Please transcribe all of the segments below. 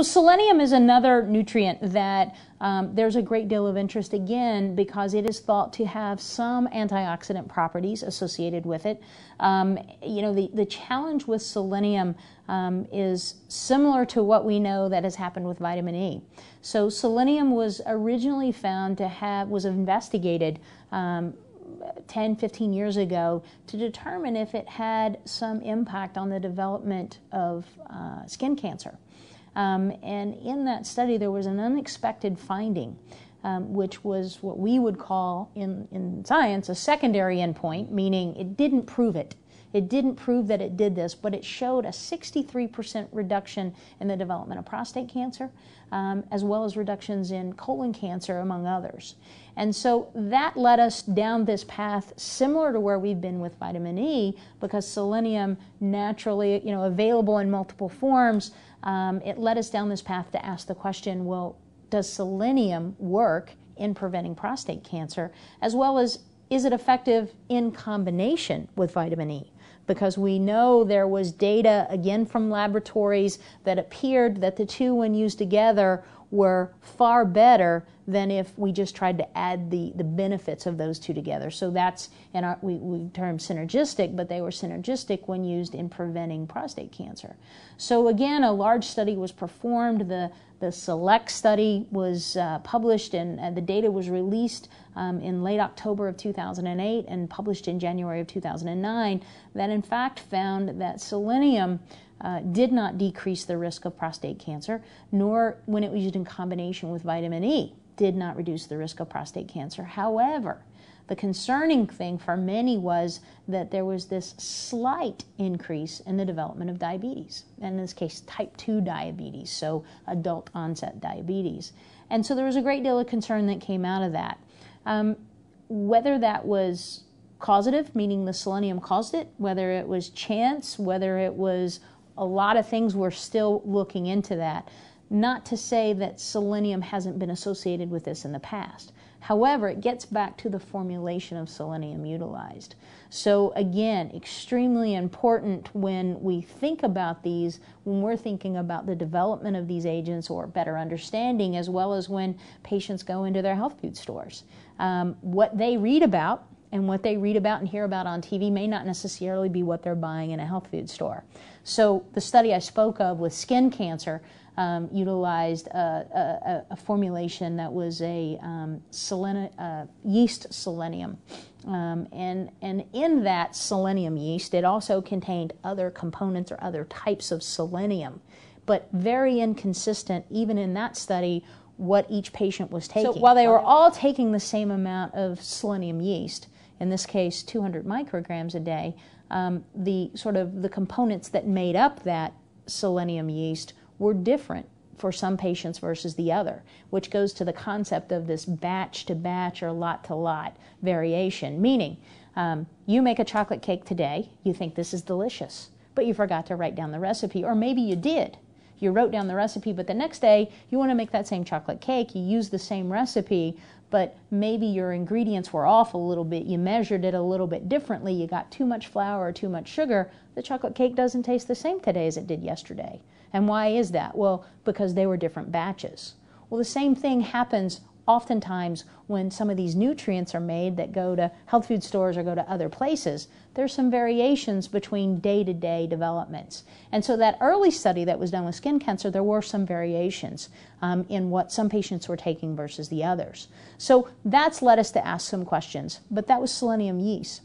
So selenium is another nutrient that um, there's a great deal of interest again because it is thought to have some antioxidant properties associated with it. Um, you know, the, the challenge with selenium um, is similar to what we know that has happened with vitamin E. So, selenium was originally found to have, was investigated. Um, 10, 15 years ago to determine if it had some impact on the development of uh, skin cancer. Um, and in that study, there was an unexpected finding, um, which was what we would call in, in science a secondary endpoint, meaning it didn't prove it. It didn't prove that it did this, but it showed a 63% reduction in the development of prostate cancer, um, as well as reductions in colon cancer, among others. And so that led us down this path similar to where we've been with vitamin E, because selenium naturally, you know, available in multiple forms, um, it led us down this path to ask the question, well, does selenium work in preventing prostate cancer, as well as is it effective in combination with vitamin E? because we know there was data, again from laboratories, that appeared that the two, when used together, were far better than if we just tried to add the, the benefits of those two together. So that's, and our, we, we term synergistic, but they were synergistic when used in preventing prostate cancer. So again, a large study was performed. The, the SELECT study was uh, published and the data was released um, in late October of 2008 and published in January of 2009 that in fact found that selenium uh, did not decrease the risk of prostate cancer, nor when it was used in combination with vitamin E, did not reduce the risk of prostate cancer. However, the concerning thing for many was that there was this slight increase in the development of diabetes, and in this case, type 2 diabetes, so adult onset diabetes. And so there was a great deal of concern that came out of that. Um, whether that was causative, meaning the selenium caused it, whether it was chance, whether it was a lot of things we're still looking into that. Not to say that selenium hasn't been associated with this in the past. However, it gets back to the formulation of selenium utilized. So, again, extremely important when we think about these, when we're thinking about the development of these agents or better understanding, as well as when patients go into their health food stores. Um, what they read about and what they read about and hear about on TV may not necessarily be what they're buying in a health food store. So, the study I spoke of with skin cancer um, utilized a, a, a, formulation that was a um, seleni- uh, yeast selenium. Um, and, and in that selenium yeast, it also contained other components or other types of selenium, but very inconsistent, even in that study, what each patient was taking. So while they were all taking the same amount of selenium yeast, in this case 200 micrograms a day, um, the sort of the components that made up that selenium yeast were different for some patients versus the other, which goes to the concept of this batch to batch or lot to lot variation, meaning um, you make a chocolate cake today, you think this is delicious, but you forgot to write down the recipe, or maybe you did you wrote down the recipe, but the next day you want to make that same chocolate cake, you use the same recipe, but maybe your ingredients were off a little bit, you measured it a little bit differently, you got too much flour or too much sugar, the chocolate cake doesn't taste the same today as it did yesterday. And why is that? Well, because they were different batches. Well, the same thing happens oftentimes when some of these nutrients are made that go to health food stores or go to other places, there's some variations between day to day developments. And so, that early study that was done with skin cancer, there were some variations um, in what some patients were taking versus the others. So, that's led us to ask some questions, but that was selenium yeast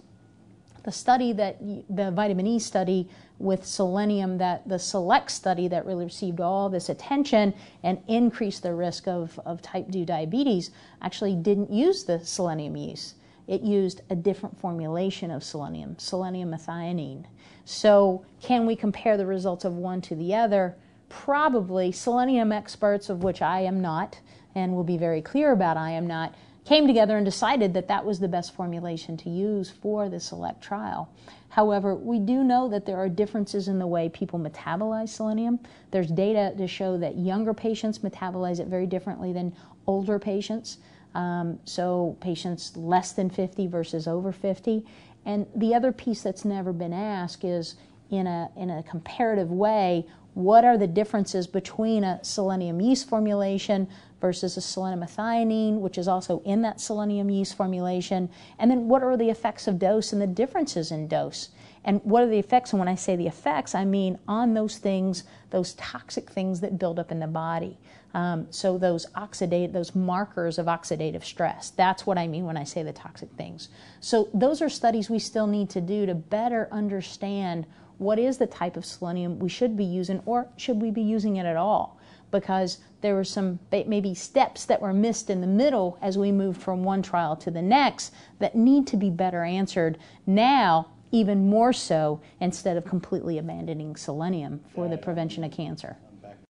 the study that the vitamin E study with selenium that the select study that really received all this attention and increased the risk of, of type 2 diabetes actually didn't use the selenium yeast. It used a different formulation of selenium, selenium methionine. So, can we compare the results of one to the other? Probably. Selenium experts, of which I am not, and will be very clear about I am not, came together and decided that that was the best formulation to use for the SELECT trial. However, we do know that there are differences in the way people metabolize selenium. There's data to show that younger patients metabolize it very differently than older patients. Um, so, patients less than 50 versus over 50. And the other piece that's never been asked is in a, in a comparative way, what are the differences between a selenium yeast formulation versus a seleniumethionine, which is also in that selenium yeast formulation? And then what are the effects of dose and the differences in dose? And what are the effects? And when I say the effects, I mean on those things, those toxic things that build up in the body. Um, so those oxidate, those markers of oxidative stress. That's what I mean when I say the toxic things. So those are studies we still need to do to better understand what is the type of selenium we should be using, or should we be using it at all? because there were some maybe steps that were missed in the middle as we moved from one trial to the next that need to be better answered now even more so instead of completely abandoning selenium for the prevention of cancer